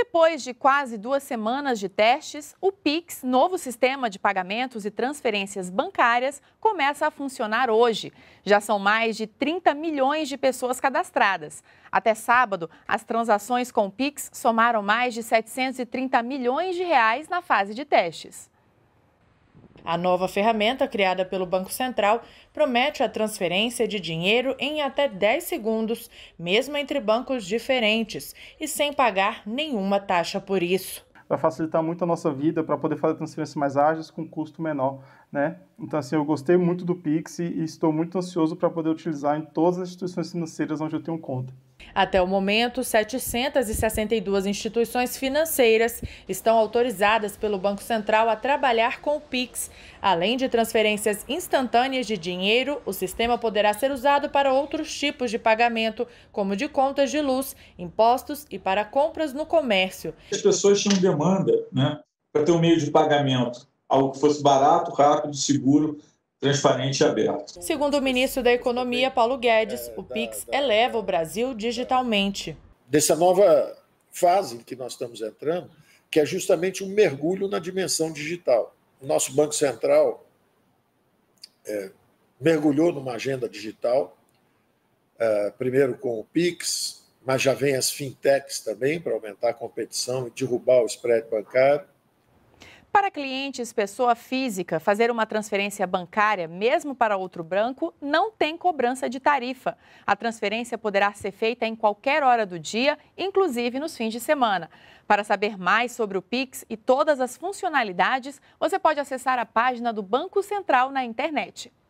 Depois de quase duas semanas de testes, o Pix, novo sistema de pagamentos e transferências bancárias, começa a funcionar hoje. Já são mais de 30 milhões de pessoas cadastradas. Até sábado, as transações com o Pix somaram mais de 730 milhões de reais na fase de testes. A nova ferramenta, criada pelo Banco Central, promete a transferência de dinheiro em até 10 segundos, mesmo entre bancos diferentes, e sem pagar nenhuma taxa por isso. Vai facilitar muito a nossa vida para poder fazer transferências mais ágeis com custo menor, né? Então, assim, eu gostei muito do Pix e estou muito ansioso para poder utilizar em todas as instituições financeiras onde eu tenho conta. Até o momento, 762 instituições financeiras estão autorizadas pelo Banco Central a trabalhar com o Pix. Além de transferências instantâneas de dinheiro, o sistema poderá ser usado para outros tipos de pagamento, como de contas de luz, impostos e para compras no comércio. As pessoas tinham demanda né, para ter um meio de pagamento, algo que fosse barato, rápido, seguro transparente e aberto. Segundo o ministro da Economia, Paulo Guedes, é, o PIX eleva o Brasil digitalmente. Dessa nova fase em que nós estamos entrando, que é justamente um mergulho na dimensão digital. O nosso Banco Central é, mergulhou numa agenda digital, é, primeiro com o PIX, mas já vem as fintechs também para aumentar a competição e derrubar o spread bancário. Para clientes, pessoa física, fazer uma transferência bancária, mesmo para outro banco, não tem cobrança de tarifa. A transferência poderá ser feita em qualquer hora do dia, inclusive nos fins de semana. Para saber mais sobre o Pix e todas as funcionalidades, você pode acessar a página do Banco Central na internet.